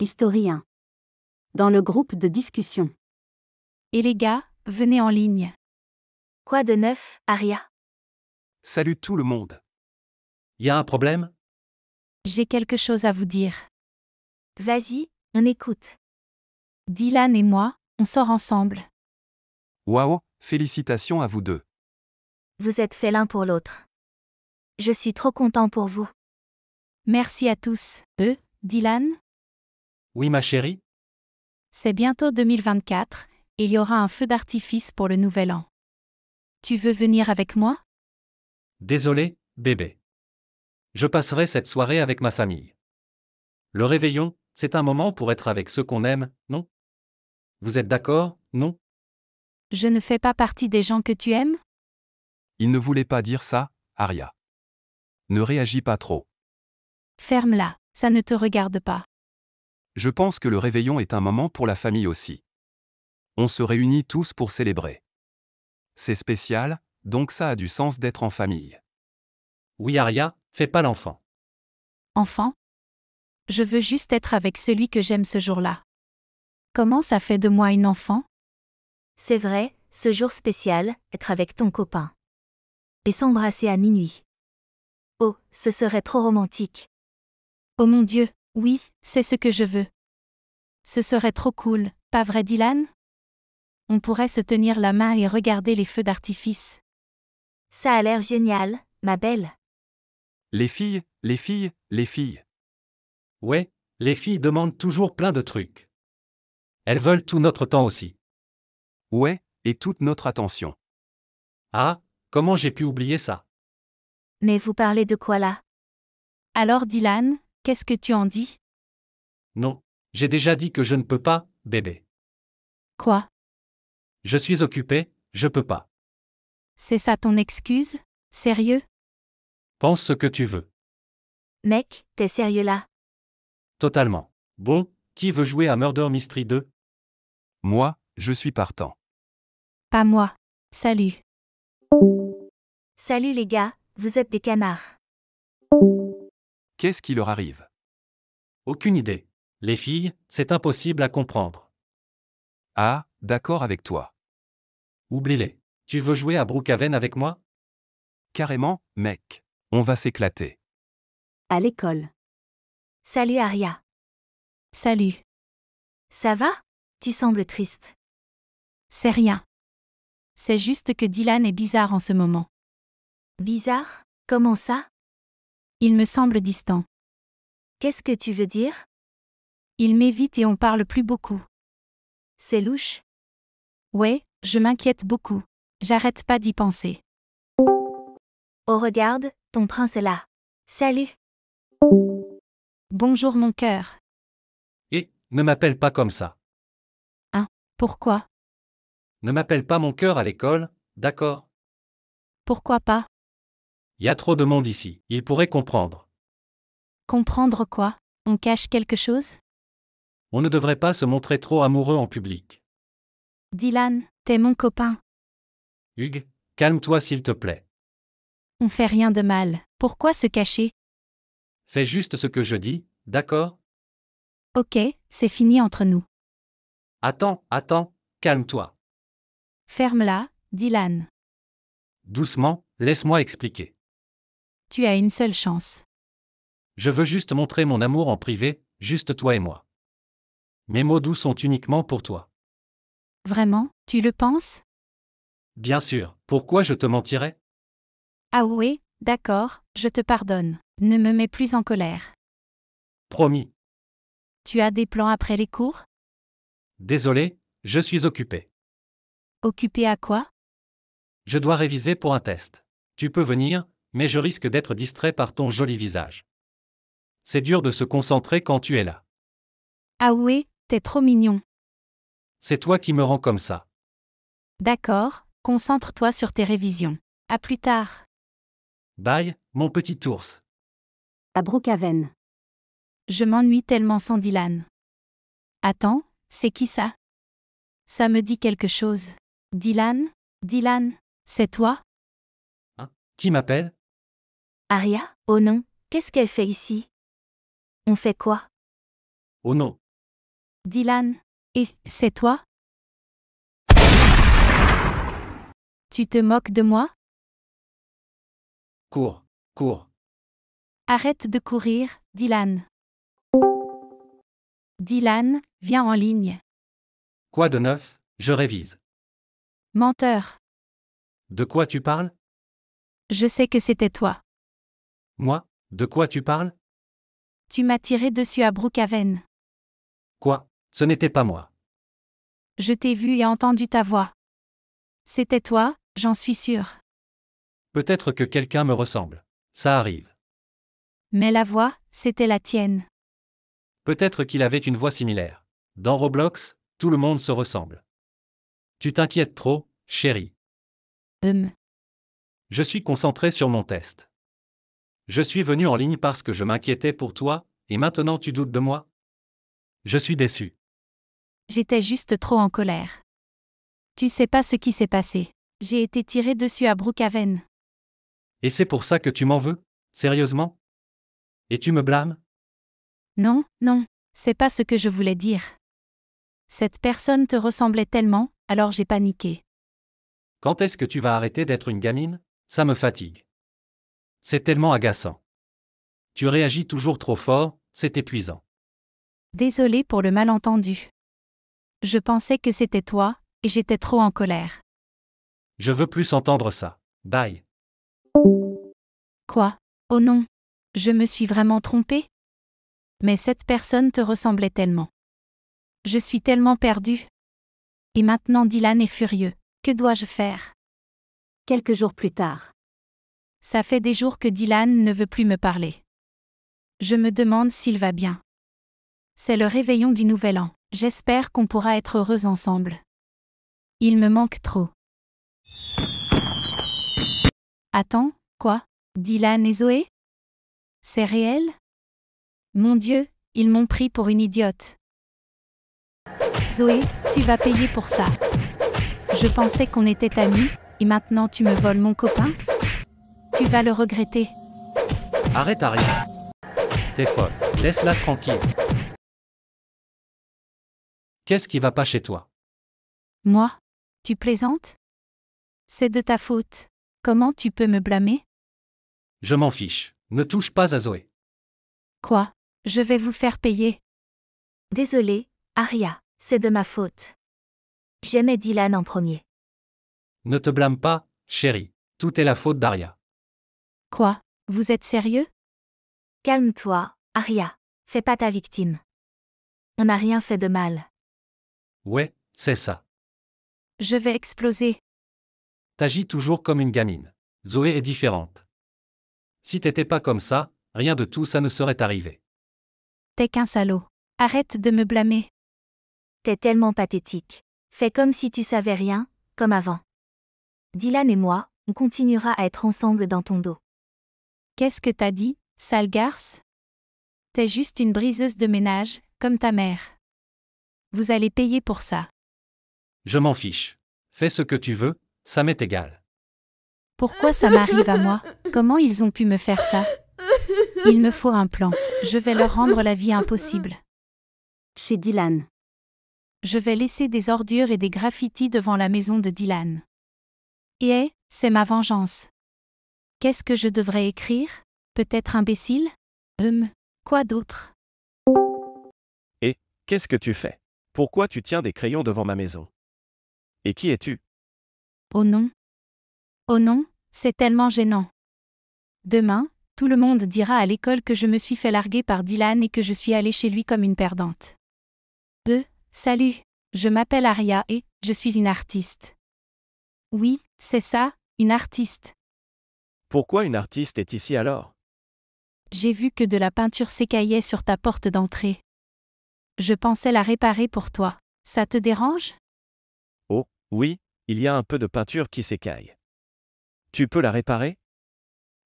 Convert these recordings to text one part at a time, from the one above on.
historien. Dans le groupe de discussion. Et les gars, venez en ligne. Quoi de neuf, Aria Salut tout le monde. Y a un problème J'ai quelque chose à vous dire. Vas-y, on écoute. Dylan et moi, on sort ensemble. Waouh, félicitations à vous deux. Vous êtes faits l'un pour l'autre. Je suis trop content pour vous. Merci à tous. Eux, Dylan, oui ma chérie C'est bientôt 2024, il y aura un feu d'artifice pour le nouvel an. Tu veux venir avec moi Désolé, bébé. Je passerai cette soirée avec ma famille. Le réveillon, c'est un moment pour être avec ceux qu'on aime, non Vous êtes d'accord, non Je ne fais pas partie des gens que tu aimes Il ne voulait pas dire ça, Aria. Ne réagis pas trop. Ferme-la, ça ne te regarde pas. Je pense que le réveillon est un moment pour la famille aussi. On se réunit tous pour célébrer. C'est spécial, donc ça a du sens d'être en famille. Oui, Aria, fais pas l'enfant. Enfant Je veux juste être avec celui que j'aime ce jour-là. Comment ça fait de moi une enfant C'est vrai, ce jour spécial, être avec ton copain. Et s'embrasser à minuit. Oh, ce serait trop romantique. Oh mon Dieu, oui, c'est ce que je veux. Ce serait trop cool, pas vrai Dylan On pourrait se tenir la main et regarder les feux d'artifice. Ça a l'air génial, ma belle. Les filles, les filles, les filles. Ouais, les filles demandent toujours plein de trucs. Elles veulent tout notre temps aussi. Ouais, et toute notre attention. Ah, comment j'ai pu oublier ça Mais vous parlez de quoi là Alors Dylan, qu'est-ce que tu en dis Non, j'ai déjà dit que je ne peux pas, bébé. Quoi Je suis occupé, je peux pas. C'est ça ton excuse Sérieux Pense ce que tu veux. Mec, t'es sérieux là Totalement. Bon, qui veut jouer à Murder Mystery 2 Moi, je suis partant. Pas moi. Salut. Salut les gars, vous êtes des canards. Qu'est-ce qui leur arrive Aucune idée. Les filles, c'est impossible à comprendre. Ah, d'accord avec toi. Oublie-les. Tu veux jouer à Brookhaven avec moi Carrément, mec. On va s'éclater. À l'école. Salut Aria. Salut. Ça va Tu sembles triste. C'est rien. C'est juste que Dylan est bizarre en ce moment. Bizarre Comment ça Il me semble distant. Qu'est-ce que tu veux dire il m'évite et on parle plus beaucoup. C'est louche. Ouais, je m'inquiète beaucoup. J'arrête pas d'y penser. Oh regarde, ton prince est là. Salut. Bonjour mon cœur. Et, ne m'appelle pas comme ça. Hein, pourquoi Ne m'appelle pas mon cœur à l'école, d'accord Pourquoi pas Il Y a trop de monde ici, il pourrait comprendre. Comprendre quoi On cache quelque chose on ne devrait pas se montrer trop amoureux en public. Dylan, t'es mon copain. Hugues, calme-toi s'il te plaît. On fait rien de mal, pourquoi se cacher Fais juste ce que je dis, d'accord Ok, c'est fini entre nous. Attends, attends, calme-toi. Ferme-la, Dylan. Doucement, laisse-moi expliquer. Tu as une seule chance. Je veux juste montrer mon amour en privé, juste toi et moi. Mes mots doux sont uniquement pour toi. Vraiment, tu le penses Bien sûr, pourquoi je te mentirais Ah oui, d'accord, je te pardonne. Ne me mets plus en colère. Promis. Tu as des plans après les cours Désolé, je suis occupé. Occupé à quoi Je dois réviser pour un test. Tu peux venir, mais je risque d'être distrait par ton joli visage. C'est dur de se concentrer quand tu es là. Ah oui, T'es trop mignon. C'est toi qui me rends comme ça. D'accord, concentre-toi sur tes révisions. À plus tard. Bye, mon petit ours. À Brookhaven. Je m'ennuie tellement sans Dylan. Attends, c'est qui ça Ça me dit quelque chose. Dylan Dylan, c'est toi Hein Qui m'appelle Aria Oh non, qu'est-ce qu'elle fait ici On fait quoi Oh non, Dylan. Et, c'est toi Tu te moques de moi Cours, cours. Arrête de courir, Dylan. Dylan, viens en ligne. Quoi de neuf Je révise. Menteur. De quoi tu parles Je sais que c'était toi. Moi De quoi tu parles Tu m'as tiré dessus à Brookhaven. Quoi ce n'était pas moi. Je t'ai vu et entendu ta voix. C'était toi, j'en suis sûre. Peut-être que quelqu'un me ressemble. Ça arrive. Mais la voix, c'était la tienne. Peut-être qu'il avait une voix similaire. Dans Roblox, tout le monde se ressemble. Tu t'inquiètes trop, chérie. Hum. Je suis concentré sur mon test. Je suis venu en ligne parce que je m'inquiétais pour toi, et maintenant tu doutes de moi Je suis déçu. J'étais juste trop en colère. Tu sais pas ce qui s'est passé. J'ai été tiré dessus à Brookhaven. Et c'est pour ça que tu m'en veux Sérieusement Et tu me blâmes Non, non, c'est pas ce que je voulais dire. Cette personne te ressemblait tellement, alors j'ai paniqué. Quand est-ce que tu vas arrêter d'être une gamine Ça me fatigue. C'est tellement agaçant. Tu réagis toujours trop fort, c'est épuisant. Désolé pour le malentendu. Je pensais que c'était toi, et j'étais trop en colère. Je veux plus entendre ça. Bye. Quoi Oh non. Je me suis vraiment trompée Mais cette personne te ressemblait tellement. Je suis tellement perdue. Et maintenant Dylan est furieux. Que dois-je faire Quelques jours plus tard. Ça fait des jours que Dylan ne veut plus me parler. Je me demande s'il va bien. C'est le réveillon du Nouvel An. J'espère qu'on pourra être heureux ensemble. Il me manque trop. Attends, quoi Dylan et Zoé C'est réel Mon Dieu, ils m'ont pris pour une idiote. Zoé, tu vas payer pour ça. Je pensais qu'on était amis, et maintenant tu me voles mon copain Tu vas le regretter. Arrête Ariane. T'es folle, laisse-la tranquille. Qu'est-ce qui va pas chez toi Moi Tu plaisantes C'est de ta faute. Comment tu peux me blâmer Je m'en fiche. Ne touche pas à Zoé. Quoi Je vais vous faire payer. Désolé, Aria, c'est de ma faute. J'aimais Dylan en premier. Ne te blâme pas, chérie. Tout est la faute d'Aria. Quoi Vous êtes sérieux Calme-toi, Aria. Fais pas ta victime. On n'a rien fait de mal. Ouais, c'est ça. Je vais exploser. T'agis toujours comme une gamine. Zoé est différente. Si t'étais pas comme ça, rien de tout ça ne serait arrivé. T'es qu'un salaud. Arrête de me blâmer. T'es tellement pathétique. Fais comme si tu savais rien, comme avant. Dylan et moi, on continuera à être ensemble dans ton dos. Qu'est-ce que t'as dit, sale garce T'es juste une briseuse de ménage, comme ta mère. Vous allez payer pour ça. Je m'en fiche. Fais ce que tu veux, ça m'est égal. Pourquoi ça m'arrive à moi Comment ils ont pu me faire ça Il me faut un plan. Je vais leur rendre la vie impossible. Chez Dylan. Je vais laisser des ordures et des graffitis devant la maison de Dylan. Et c'est ma vengeance. Qu'est-ce que je devrais écrire Peut-être imbécile Hum, quoi d'autre Et qu'est-ce que tu fais pourquoi tu tiens des crayons devant ma maison Et qui es-tu Oh non. Oh non, c'est tellement gênant. Demain, tout le monde dira à l'école que je me suis fait larguer par Dylan et que je suis allée chez lui comme une perdante. Euh, salut, je m'appelle Aria et je suis une artiste. Oui, c'est ça, une artiste. Pourquoi une artiste est ici alors J'ai vu que de la peinture s'écaillait sur ta porte d'entrée. Je pensais la réparer pour toi. Ça te dérange Oh, oui, il y a un peu de peinture qui s'écaille. Tu peux la réparer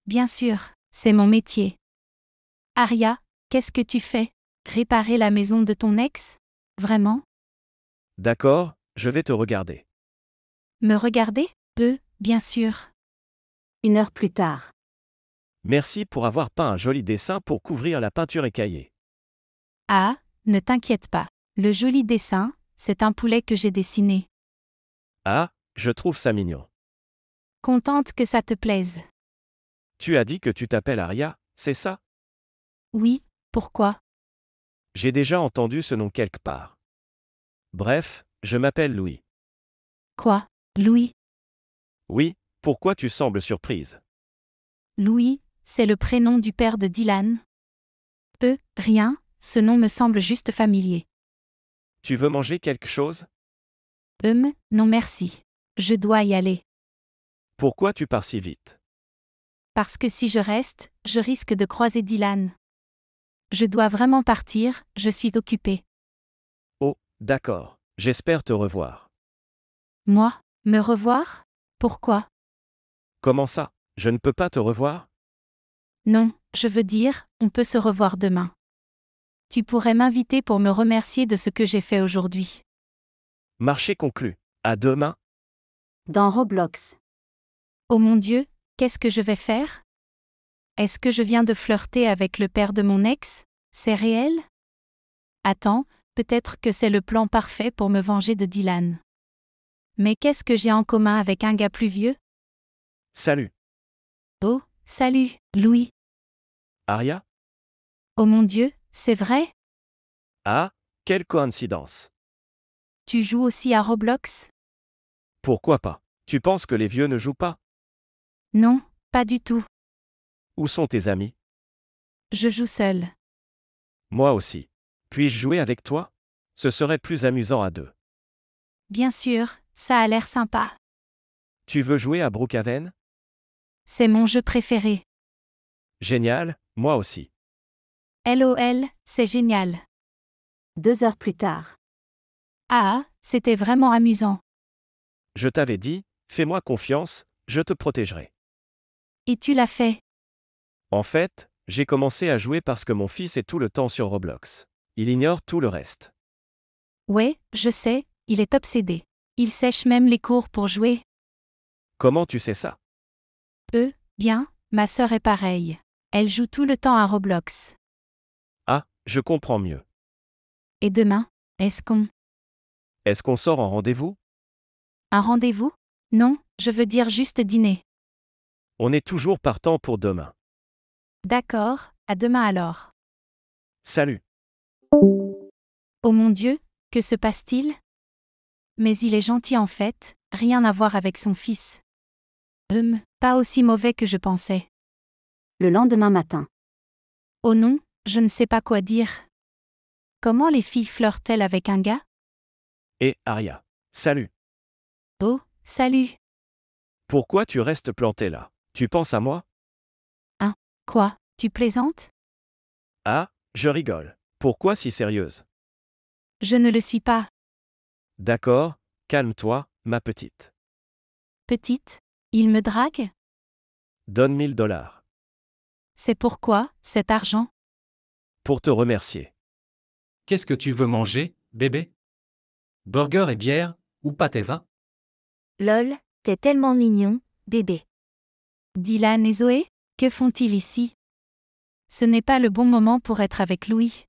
Bien sûr, c'est mon métier. Aria, qu'est-ce que tu fais Réparer la maison de ton ex Vraiment D'accord, je vais te regarder. Me regarder Peu, bien sûr. Une heure plus tard. Merci pour avoir peint un joli dessin pour couvrir la peinture écaillée. Ah, ne t'inquiète pas. Le joli dessin, c'est un poulet que j'ai dessiné. Ah, je trouve ça mignon. Contente que ça te plaise. Tu as dit que tu t'appelles Aria, c'est ça Oui, pourquoi J'ai déjà entendu ce nom quelque part. Bref, je m'appelle Louis. Quoi Louis Oui, pourquoi tu sembles surprise Louis, c'est le prénom du père de Dylan. Peu, rien, ce nom me semble juste familier. Tu veux manger quelque chose Hum, non merci. Je dois y aller. Pourquoi tu pars si vite Parce que si je reste, je risque de croiser Dylan. Je dois vraiment partir, je suis occupée. Oh, d'accord. J'espère te revoir. Moi, me revoir Pourquoi Comment ça Je ne peux pas te revoir Non, je veux dire, on peut se revoir demain. Tu pourrais m'inviter pour me remercier de ce que j'ai fait aujourd'hui. Marché conclu. À demain. Dans Roblox. Oh mon Dieu, qu'est-ce que je vais faire Est-ce que je viens de flirter avec le père de mon ex C'est réel Attends, peut-être que c'est le plan parfait pour me venger de Dylan. Mais qu'est-ce que j'ai en commun avec un gars plus vieux Salut. Oh, salut, Louis. Aria Oh mon Dieu, c'est vrai Ah, quelle coïncidence. Tu joues aussi à Roblox Pourquoi pas Tu penses que les vieux ne jouent pas Non, pas du tout. Où sont tes amis Je joue seul. Moi aussi. Puis-je jouer avec toi Ce serait plus amusant à deux. Bien sûr, ça a l'air sympa. Tu veux jouer à Brookhaven C'est mon jeu préféré. Génial, moi aussi. LOL, c'est génial. Deux heures plus tard. Ah, c'était vraiment amusant. Je t'avais dit, fais-moi confiance, je te protégerai. Et tu l'as fait. En fait, j'ai commencé à jouer parce que mon fils est tout le temps sur Roblox. Il ignore tout le reste. Ouais, je sais, il est obsédé. Il sèche même les cours pour jouer. Comment tu sais ça Euh, bien, ma sœur est pareille. Elle joue tout le temps à Roblox. Je comprends mieux. Et demain, est-ce qu'on Est-ce qu'on sort en rendez-vous Un rendez-vous Non, je veux dire juste dîner. On est toujours partant pour demain. D'accord, à demain alors. Salut. Oh mon Dieu, que se passe-t-il Mais il est gentil en fait, rien à voir avec son fils. Hum, pas aussi mauvais que je pensais. Le lendemain matin. Oh non, je ne sais pas quoi dire. Comment les filles flirtent-elles avec un gars Et Aria. Salut. Oh, salut. Pourquoi tu restes plantée là Tu penses à moi Hein Quoi Tu plaisantes Ah, je rigole. Pourquoi si sérieuse Je ne le suis pas. D'accord, calme-toi, ma petite. Petite Il me drague Donne 1000 dollars. C'est pourquoi, cet argent pour te remercier. Qu'est-ce que tu veux manger, bébé Burger et bière, ou pâté et vin Lol, t'es tellement mignon, bébé. Dylan et Zoé, que font-ils ici Ce n'est pas le bon moment pour être avec Louis.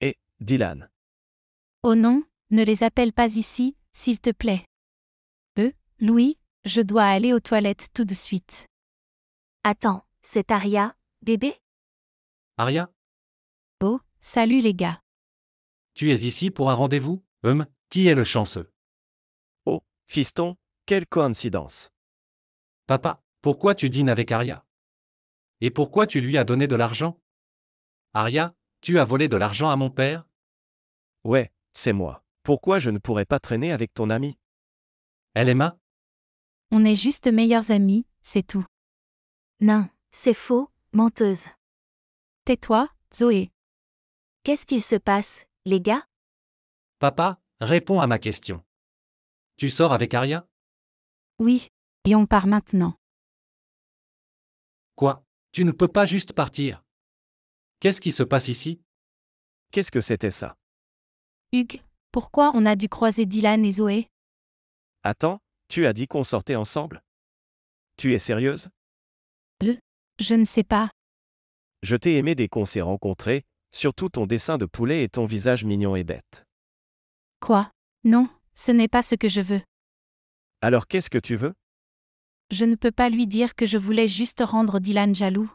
Et, Dylan. Oh non, ne les appelle pas ici, s'il te plaît. Euh, Louis, je dois aller aux toilettes tout de suite. Attends, c'est Aria, bébé Aria salut les gars. Tu es ici pour un rendez-vous Hum, qui est le chanceux Oh, fiston, quelle coïncidence. Papa, pourquoi tu dînes avec Aria Et pourquoi tu lui as donné de l'argent Aria, tu as volé de l'argent à mon père Ouais, c'est moi. Pourquoi je ne pourrais pas traîner avec ton ami Elle est ma On est juste meilleurs amis, c'est tout. Non, c'est faux, menteuse. Tais-toi, Zoé. Qu'est-ce qu'il se passe, les gars Papa, réponds à ma question. Tu sors avec Aria Oui, et on part maintenant. Quoi Tu ne peux pas juste partir. Qu'est-ce qui se passe ici Qu'est-ce que c'était ça Hugues, pourquoi on a dû croiser Dylan et Zoé Attends, tu as dit qu'on sortait ensemble Tu es sérieuse Euh, je ne sais pas. Je t'ai aimé dès qu'on s'est rencontrés, surtout ton dessin de poulet et ton visage mignon et bête. Quoi Non, ce n'est pas ce que je veux. Alors qu'est-ce que tu veux Je ne peux pas lui dire que je voulais juste rendre Dylan jaloux.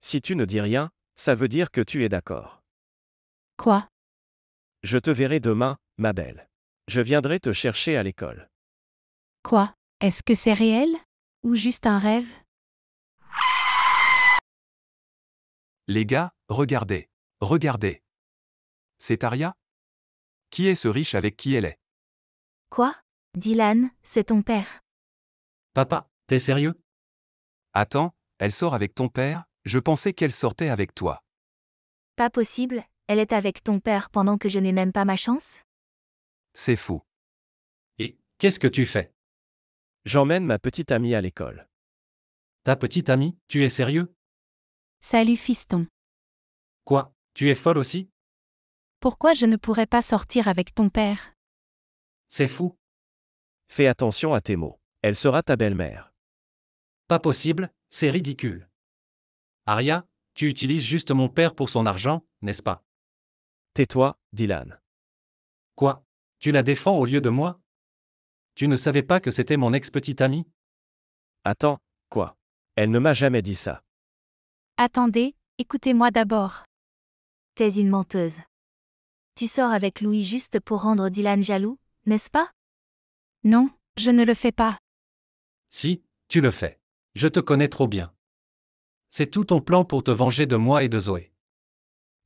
Si tu ne dis rien, ça veut dire que tu es d'accord. Quoi Je te verrai demain, ma belle. Je viendrai te chercher à l'école. Quoi Est-ce que c'est réel Ou juste un rêve Les gars, regardez. Regardez. C'est Aria Qui est ce riche avec qui elle est Quoi Dylan, c'est ton père. Papa, t'es sérieux Attends, elle sort avec ton père, je pensais qu'elle sortait avec toi. Pas possible, elle est avec ton père pendant que je n'ai même pas ma chance C'est fou. Et qu'est-ce que tu fais J'emmène ma petite amie à l'école. Ta petite amie, tu es sérieux Salut fiston. Quoi tu es folle aussi Pourquoi je ne pourrais pas sortir avec ton père C'est fou. Fais attention à tes mots. Elle sera ta belle-mère. Pas possible, c'est ridicule. Aria, tu utilises juste mon père pour son argent, n'est-ce pas Tais-toi, Dylan. Quoi Tu la défends au lieu de moi Tu ne savais pas que c'était mon ex-petite amie Attends, quoi Elle ne m'a jamais dit ça. Attendez, écoutez-moi d'abord. T'es une menteuse. Tu sors avec Louis juste pour rendre Dylan jaloux, n'est-ce pas Non, je ne le fais pas. Si, tu le fais. Je te connais trop bien. C'est tout ton plan pour te venger de moi et de Zoé.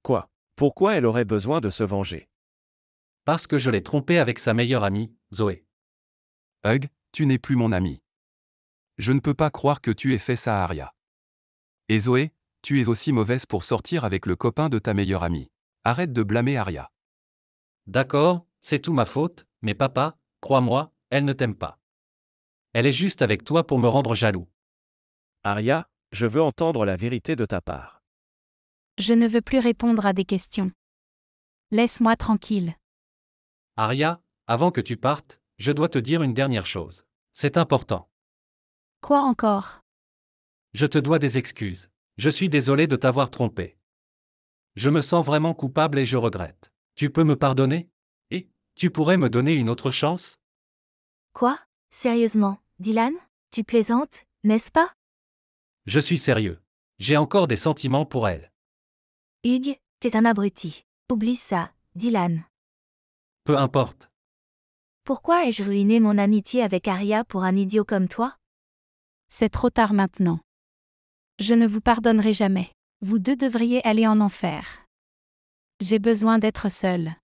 Quoi Pourquoi elle aurait besoin de se venger Parce que je l'ai trompée avec sa meilleure amie, Zoé. Hug, tu n'es plus mon ami. Je ne peux pas croire que tu aies fait ça à Aria. Et Zoé, tu es aussi mauvaise pour sortir avec le copain de ta meilleure amie. Arrête de blâmer Aria. D'accord, c'est tout ma faute, mais papa, crois-moi, elle ne t'aime pas. Elle est juste avec toi pour me rendre jaloux. Aria, je veux entendre la vérité de ta part. Je ne veux plus répondre à des questions. Laisse-moi tranquille. Aria, avant que tu partes, je dois te dire une dernière chose. C'est important. Quoi encore Je te dois des excuses. Je suis désolé de t'avoir trompé. Je me sens vraiment coupable et je regrette. Tu peux me pardonner Et tu pourrais me donner une autre chance Quoi Sérieusement, Dylan Tu plaisantes, n'est-ce pas Je suis sérieux. J'ai encore des sentiments pour elle. Hugues, t'es un abruti. Oublie ça, Dylan. Peu importe. Pourquoi ai-je ruiné mon amitié avec Aria pour un idiot comme toi C'est trop tard maintenant. Je ne vous pardonnerai jamais. Vous deux devriez aller en enfer. J'ai besoin d'être seul.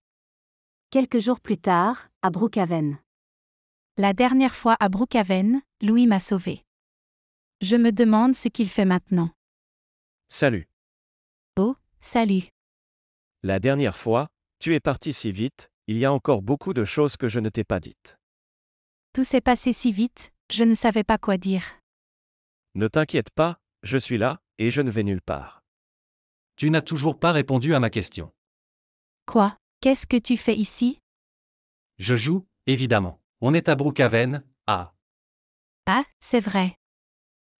Quelques jours plus tard, à Brookhaven. La dernière fois à Brookhaven, Louis m'a sauvé. Je me demande ce qu'il fait maintenant. Salut. Oh, salut. La dernière fois, tu es parti si vite, il y a encore beaucoup de choses que je ne t'ai pas dites. Tout s'est passé si vite, je ne savais pas quoi dire. Ne t'inquiète pas, je suis là, et je ne vais nulle part. Tu n'as toujours pas répondu à ma question. Quoi Qu'est-ce que tu fais ici Je joue, évidemment. On est à Brookhaven, ah. Ah, c'est vrai.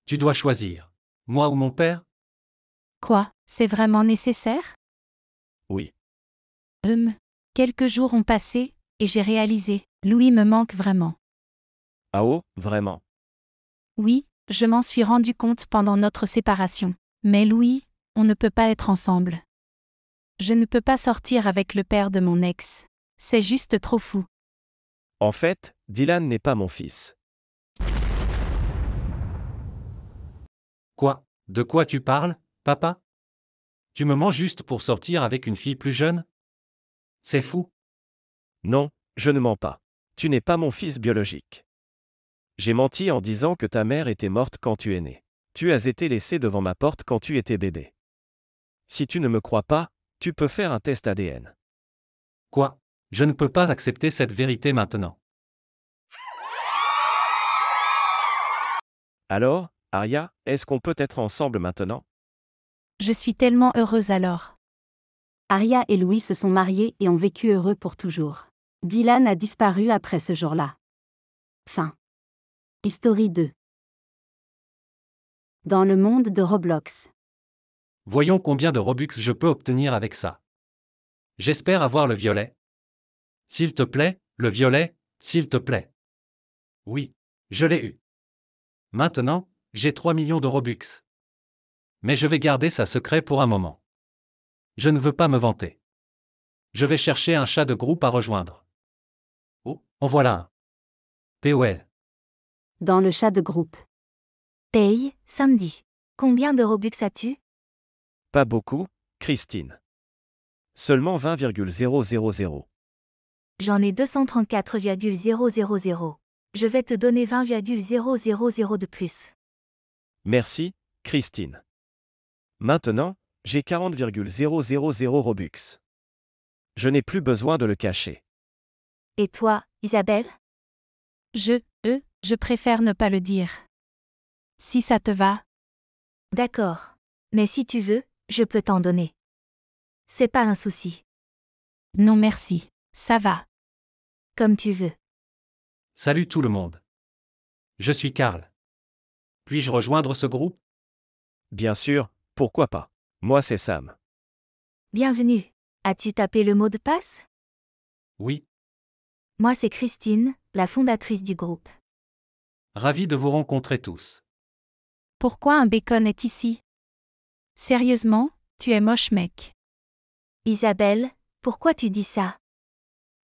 Tu dois choisir. Moi ou mon père Quoi C'est vraiment nécessaire Oui. Hum, quelques jours ont passé, et j'ai réalisé, Louis me manque vraiment. Ah oh, vraiment Oui, je m'en suis rendu compte pendant notre séparation. Mais Louis, on ne peut pas être ensemble. Je ne peux pas sortir avec le père de mon ex. C'est juste trop fou. En fait, Dylan n'est pas mon fils. Quoi De quoi tu parles, papa Tu me mens juste pour sortir avec une fille plus jeune C'est fou. Non, je ne mens pas. Tu n'es pas mon fils biologique. J'ai menti en disant que ta mère était morte quand tu es né. Tu as été laissé devant ma porte quand tu étais bébé. Si tu ne me crois pas, tu peux faire un test ADN. Quoi Je ne peux pas accepter cette vérité maintenant. Alors, Aria, est-ce qu'on peut être ensemble maintenant Je suis tellement heureuse alors. Aria et Louis se sont mariés et ont vécu heureux pour toujours. Dylan a disparu après ce jour-là. Fin. History 2 Dans le monde de Roblox. Voyons combien de Robux je peux obtenir avec ça. J'espère avoir le violet. S'il te plaît, le violet, s'il te plaît. Oui, je l'ai eu. Maintenant, j'ai 3 millions de Robux. Mais je vais garder ça secret pour un moment. Je ne veux pas me vanter. Je vais chercher un chat de groupe à rejoindre. Oh, en voilà un. POL dans le chat de groupe. Paye, samedi. Combien de Robux as-tu Pas beaucoup, Christine. Seulement 20,000. J'en ai 234,000. Je vais te donner 20,000 de plus. Merci, Christine. Maintenant, j'ai 40,000 Robux. Je n'ai plus besoin de le cacher. Et toi, Isabelle Je je préfère ne pas le dire. Si ça te va. D'accord. Mais si tu veux, je peux t'en donner. C'est pas un souci. Non merci, ça va. Comme tu veux. Salut tout le monde. Je suis Karl. Puis-je rejoindre ce groupe Bien sûr, pourquoi pas. Moi c'est Sam. Bienvenue. As-tu tapé le mot de passe Oui. Moi c'est Christine, la fondatrice du groupe. Ravi de vous rencontrer tous. Pourquoi un bacon est ici Sérieusement, tu es moche mec. Isabelle, pourquoi tu dis ça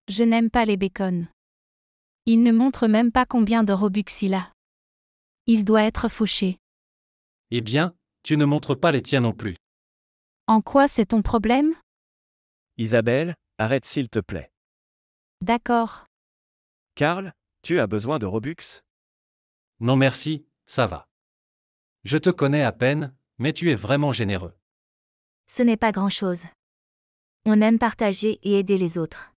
Je n'aime pas les bacons. Il ne montre même pas combien de Robux il a. Il doit être fauché. Eh bien, tu ne montres pas les tiens non plus. En quoi c'est ton problème Isabelle, arrête s'il te plaît. D'accord. Karl, tu as besoin de Robux non merci, ça va. Je te connais à peine, mais tu es vraiment généreux. Ce n'est pas grand-chose. On aime partager et aider les autres.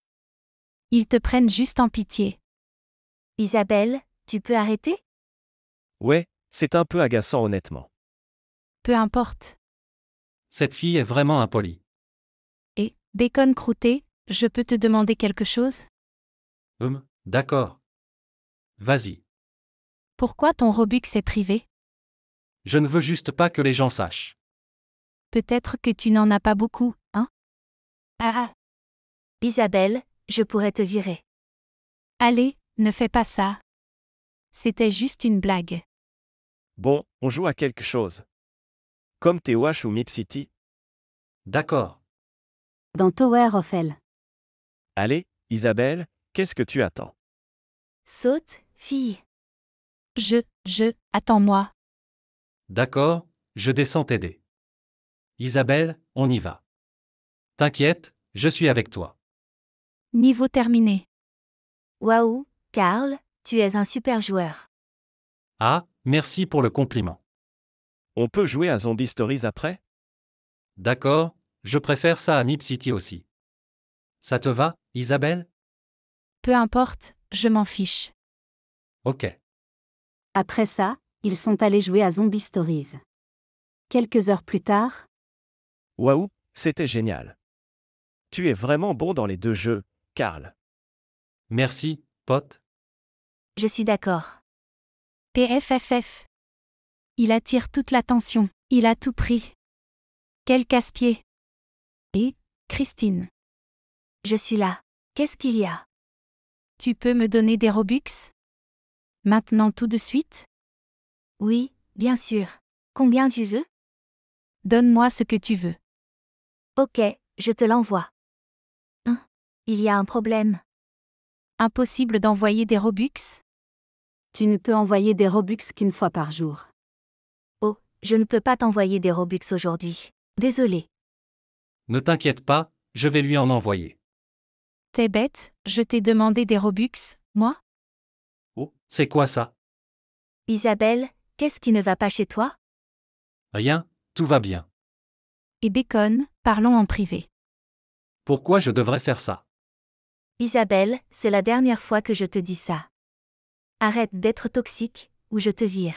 Ils te prennent juste en pitié. Isabelle, tu peux arrêter Ouais, c'est un peu agaçant honnêtement. Peu importe. Cette fille est vraiment impolie. Et, bacon Crouté, je peux te demander quelque chose Hum, d'accord. Vas-y. Pourquoi ton Robux est privé Je ne veux juste pas que les gens sachent. Peut-être que tu n'en as pas beaucoup, hein ah, ah Isabelle, je pourrais te virer. Allez, ne fais pas ça. C'était juste une blague. Bon, on joue à quelque chose. Comme TOH ou Mip City. D'accord. Dans Tower of Hell. Allez, Isabelle, qu'est-ce que tu attends Saute, fille. Je, je, attends-moi. D'accord, je descends t'aider. Isabelle, on y va. T'inquiète, je suis avec toi. Niveau terminé. Waouh, Karl, tu es un super joueur. Ah, merci pour le compliment. On peut jouer à Zombie Stories après D'accord, je préfère ça à Mip City aussi. Ça te va, Isabelle Peu importe, je m'en fiche. Ok. Après ça, ils sont allés jouer à Zombie Stories. Quelques heures plus tard. Waouh, c'était génial. Tu es vraiment bon dans les deux jeux, Karl. Merci, pote. Je suis d'accord. PFFF. Il attire toute l'attention, il a tout pris. Quel casse-pied. Et, Christine. Je suis là. Qu'est-ce qu'il y a Tu peux me donner des Robux Maintenant tout de suite Oui, bien sûr. Combien tu veux Donne-moi ce que tu veux. Ok, je te l'envoie. Hein? il y a un problème. Impossible d'envoyer des Robux Tu ne peux envoyer des Robux qu'une fois par jour. Oh, je ne peux pas t'envoyer des Robux aujourd'hui. Désolé. Ne t'inquiète pas, je vais lui en envoyer. T'es bête, je t'ai demandé des Robux, moi Oh, c'est quoi ça Isabelle, qu'est-ce qui ne va pas chez toi Rien, tout va bien. Et Bacon, parlons en privé. Pourquoi je devrais faire ça Isabelle, c'est la dernière fois que je te dis ça. Arrête d'être toxique, ou je te vire.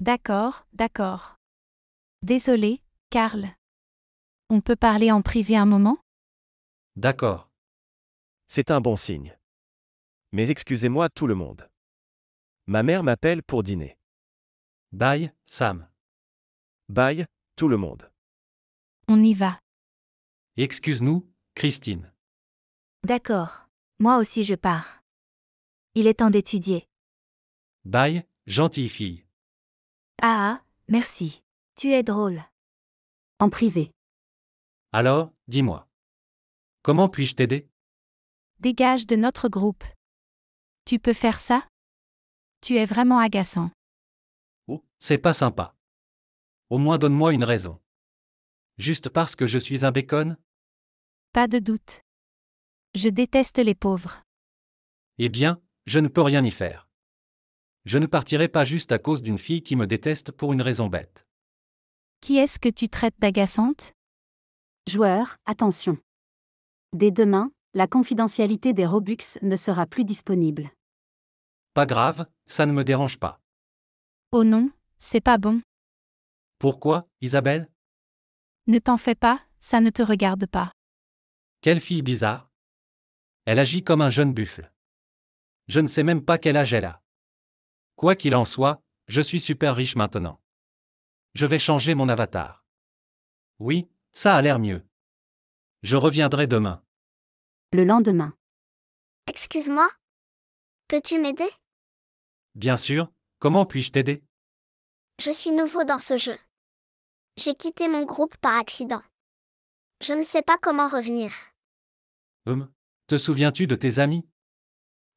D'accord, d'accord. Désolé, Karl. On peut parler en privé un moment D'accord. C'est un bon signe. Mais excusez-moi tout le monde. Ma mère m'appelle pour dîner. Bye, Sam. Bye, tout le monde. On y va. Excuse-nous, Christine. D'accord. Moi aussi je pars. Il est temps d'étudier. Bye, gentille fille. Ah, merci. Tu es drôle. En privé. Alors, dis-moi. Comment puis-je t'aider Dégage de notre groupe. Tu peux faire ça Tu es vraiment agaçant. Oh, c'est pas sympa. Au moins donne-moi une raison. Juste parce que je suis un bacon Pas de doute. Je déteste les pauvres. Eh bien, je ne peux rien y faire. Je ne partirai pas juste à cause d'une fille qui me déteste pour une raison bête. Qui est-ce que tu traites d'agaçante Joueur, attention. Dès demain, la confidentialité des Robux ne sera plus disponible. Pas grave, ça ne me dérange pas. Oh non, c'est pas bon. Pourquoi, Isabelle Ne t'en fais pas, ça ne te regarde pas. Quelle fille bizarre. Elle agit comme un jeune buffle. Je ne sais même pas quel âge elle a. Quoi qu'il en soit, je suis super riche maintenant. Je vais changer mon avatar. Oui, ça a l'air mieux. Je reviendrai demain le lendemain. Excuse-moi Peux-tu m'aider Bien sûr, comment puis-je t'aider Je suis nouveau dans ce jeu. J'ai quitté mon groupe par accident. Je ne sais pas comment revenir. Hum, te souviens-tu de tes amis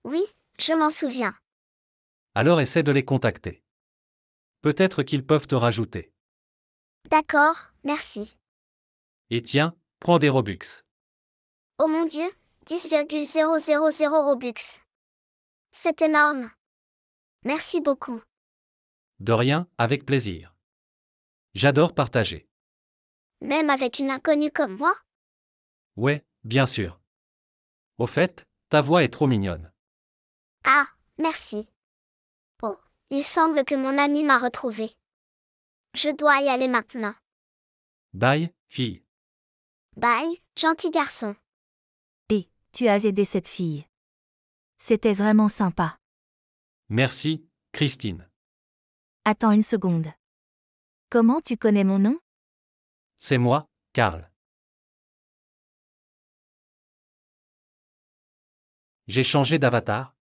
Oui, je m'en souviens. Alors essaie de les contacter. Peut-être qu'ils peuvent te rajouter. D'accord, merci. Et tiens, prends des Robux. Oh mon Dieu, 10,000 Robux. C'est énorme. Merci beaucoup. De rien, avec plaisir. J'adore partager. Même avec une inconnue comme moi Ouais, bien sûr. Au fait, ta voix est trop mignonne. Ah, merci. Oh, il semble que mon ami m'a retrouvée. Je dois y aller maintenant. Bye, fille. Bye, gentil garçon tu as aidé cette fille. C'était vraiment sympa. Merci, Christine. Attends une seconde. Comment tu connais mon nom C'est moi, Karl. J'ai changé d'avatar.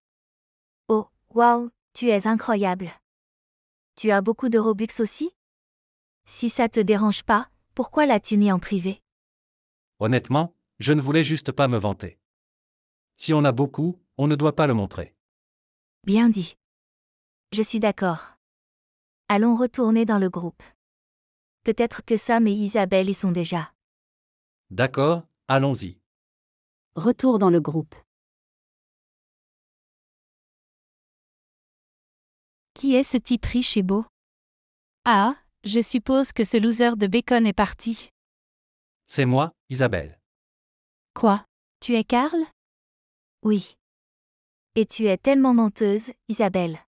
Oh, waouh, tu es incroyable. Tu as beaucoup de Robux aussi Si ça te dérange pas, pourquoi l'as-tu mis en privé Honnêtement, je ne voulais juste pas me vanter. Si on a beaucoup, on ne doit pas le montrer. Bien dit. Je suis d'accord. Allons retourner dans le groupe. Peut-être que Sam et Isabelle y sont déjà. D'accord, allons-y. Retour dans le groupe. Qui est ce type riche et beau Ah, je suppose que ce loser de bacon est parti. C'est moi, Isabelle. Quoi Tu es Karl oui. Et tu es tellement menteuse, Isabelle.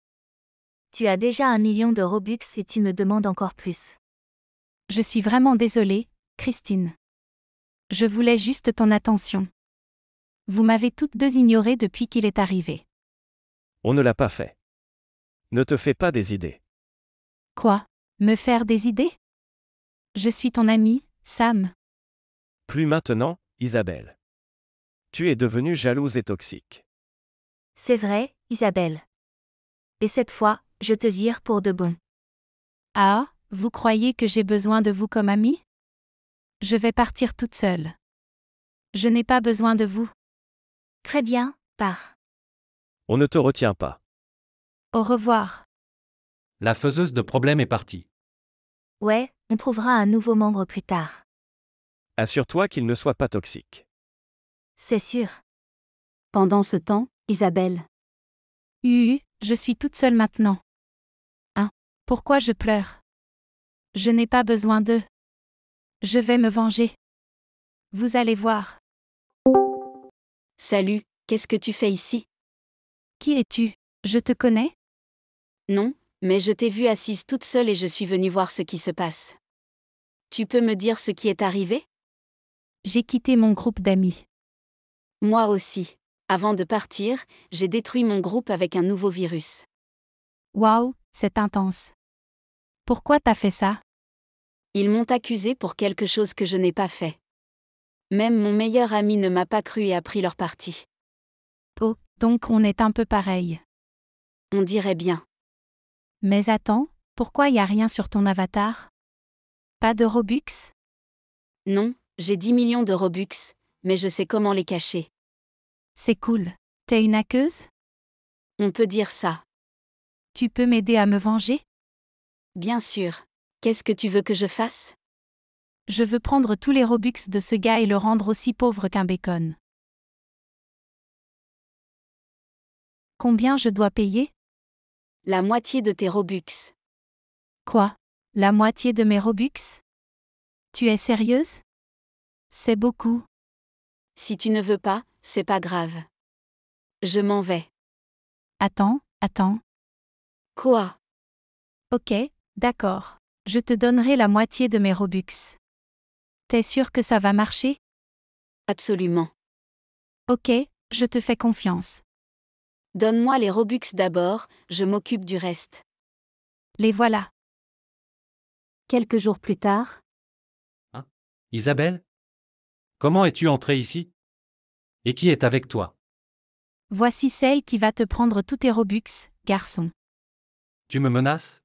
Tu as déjà un million de Robux et tu me demandes encore plus. Je suis vraiment désolée, Christine. Je voulais juste ton attention. Vous m'avez toutes deux ignorée depuis qu'il est arrivé. On ne l'a pas fait. Ne te fais pas des idées. Quoi Me faire des idées Je suis ton ami, Sam. Plus maintenant, Isabelle. Tu es devenue jalouse et toxique. C'est vrai, Isabelle. Et cette fois, je te vire pour de bon. Ah, vous croyez que j'ai besoin de vous comme amie? Je vais partir toute seule. Je n'ai pas besoin de vous. Très bien, pars. On ne te retient pas. Au revoir. La faiseuse de problèmes est partie. Ouais, on trouvera un nouveau membre plus tard. Assure-toi qu'il ne soit pas toxique. C'est sûr. Pendant ce temps, Isabelle. Hu, je suis toute seule maintenant. Hein, pourquoi je pleure Je n'ai pas besoin d'eux. Je vais me venger. Vous allez voir. Salut, qu'est-ce que tu fais ici Qui es-tu Je te connais Non, mais je t'ai vue assise toute seule et je suis venue voir ce qui se passe. Tu peux me dire ce qui est arrivé J'ai quitté mon groupe d'amis. Moi aussi. Avant de partir, j'ai détruit mon groupe avec un nouveau virus. Waouh, c'est intense. Pourquoi t'as fait ça Ils m'ont accusé pour quelque chose que je n'ai pas fait. Même mon meilleur ami ne m'a pas cru et a pris leur parti. Oh, donc on est un peu pareil. On dirait bien. Mais attends, pourquoi y a rien sur ton avatar Pas de Robux Non, j'ai 10 millions de Robux, mais je sais comment les cacher. C'est cool. T'es une aqueuse On peut dire ça. Tu peux m'aider à me venger Bien sûr. Qu'est-ce que tu veux que je fasse Je veux prendre tous les Robux de ce gars et le rendre aussi pauvre qu'un bacon. Combien je dois payer La moitié de tes Robux. Quoi La moitié de mes Robux Tu es sérieuse C'est beaucoup. Si tu ne veux pas, c'est pas grave. Je m'en vais. Attends, attends. Quoi Ok, d'accord. Je te donnerai la moitié de mes Robux. T'es sûr que ça va marcher Absolument. Ok, je te fais confiance. Donne-moi les Robux d'abord, je m'occupe du reste. Les voilà. Quelques jours plus tard, ah, Isabelle Comment es-tu entrée ici Et qui est avec toi Voici celle qui va te prendre tous tes robux, garçon. Tu me menaces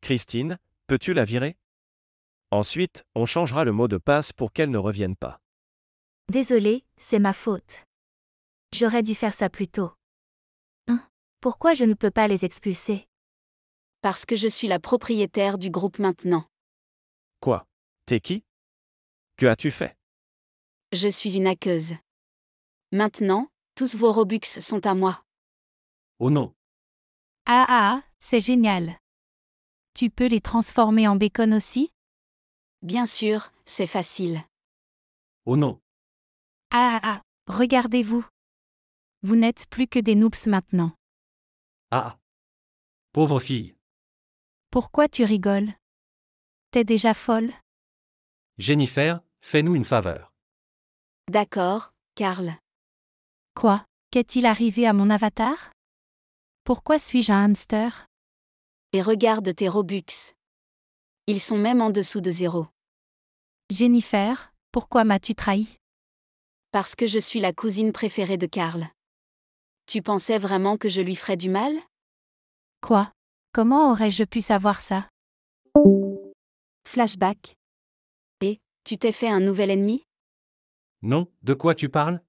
Christine, peux-tu la virer Ensuite, on changera le mot de passe pour qu'elle ne revienne pas. Désolée, c'est ma faute. J'aurais dû faire ça plus tôt. Hein Pourquoi je ne peux pas les expulser Parce que je suis la propriétaire du groupe maintenant. Quoi T'es qui Que as-tu fait je suis une aqueuse. Maintenant, tous vos Robux sont à moi. Oh non. Ah ah, c'est génial. Tu peux les transformer en bacon aussi Bien sûr, c'est facile. Oh non. Ah ah, ah regardez-vous. Vous n'êtes plus que des noobs maintenant. Ah. ah. Pauvre fille. Pourquoi tu rigoles T'es déjà folle Jennifer, fais-nous une faveur. D'accord, Karl. Quoi Qu'est-il arrivé à mon avatar Pourquoi suis-je un hamster Et regarde tes Robux. Ils sont même en dessous de zéro. Jennifer, pourquoi m'as-tu trahi Parce que je suis la cousine préférée de Karl. Tu pensais vraiment que je lui ferais du mal Quoi Comment aurais-je pu savoir ça Flashback. Et, tu t'es fait un nouvel ennemi non, de quoi tu parles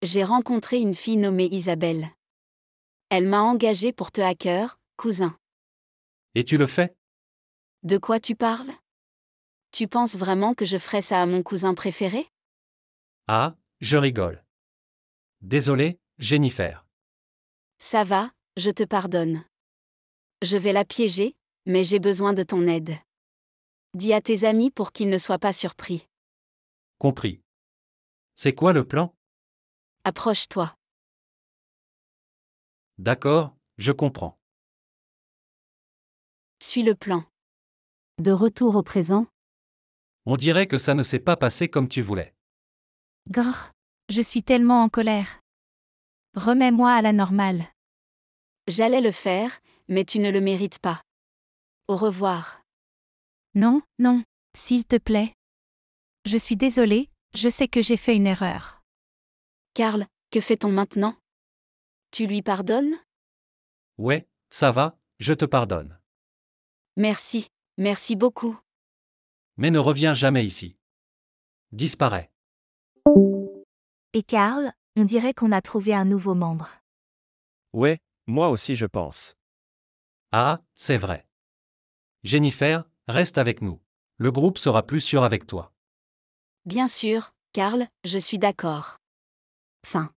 J'ai rencontré une fille nommée Isabelle. Elle m'a engagée pour te hacker, cousin. Et tu le fais De quoi tu parles Tu penses vraiment que je ferais ça à mon cousin préféré Ah, je rigole. Désolé, Jennifer. Ça va, je te pardonne. Je vais la piéger, mais j'ai besoin de ton aide. Dis à tes amis pour qu'ils ne soient pas surpris. Compris. C'est quoi le plan Approche-toi. D'accord, je comprends. Suis le plan. De retour au présent. On dirait que ça ne s'est pas passé comme tu voulais. Grrr, je suis tellement en colère. Remets-moi à la normale. J'allais le faire, mais tu ne le mérites pas. Au revoir. Non, non, s'il te plaît. Je suis désolée, je sais que j'ai fait une erreur. Karl, que fait-on maintenant Tu lui pardonnes Ouais, ça va, je te pardonne. Merci, merci beaucoup. Mais ne reviens jamais ici. Disparaît. Et Karl, on dirait qu'on a trouvé un nouveau membre. Ouais, moi aussi je pense. Ah, c'est vrai. Jennifer, reste avec nous. Le groupe sera plus sûr avec toi. Bien sûr, Karl, je suis d'accord. Fin.